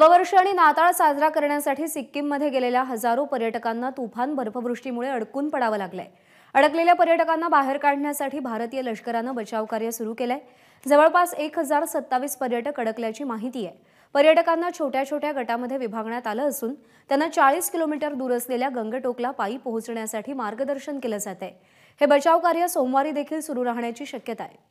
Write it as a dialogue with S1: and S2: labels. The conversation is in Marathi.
S1: नववर्ष आणि नाताळ साजरा करण्यासाठी सिक्कीममध्ये गेलेल्या हजारो पर्यटकांना तुफान बर्फवृष्टीमुळे अडकून पडावं लागलंय अडकलेल्या पर्यटकांना बाहेर काढण्यासाठी भारतीय लष्करानं बचावकार्य सुरू केलंय जवळपास एक हजार सत्तावीस पर्यटक अडकल्याची माहिती आहे पर्यटकांना छोट्या छोट्या गटामध्ये विभागण्यात आलं असून त्यांना चाळीस किलोमीटर दूर असलेल्या गंगटोकला पायी पोहोचण्यासाठी मार्गदर्शन केलं जात आहे हे बचावकार्य सोमवारी देखील सुरू राहण्याची शक्यता आहे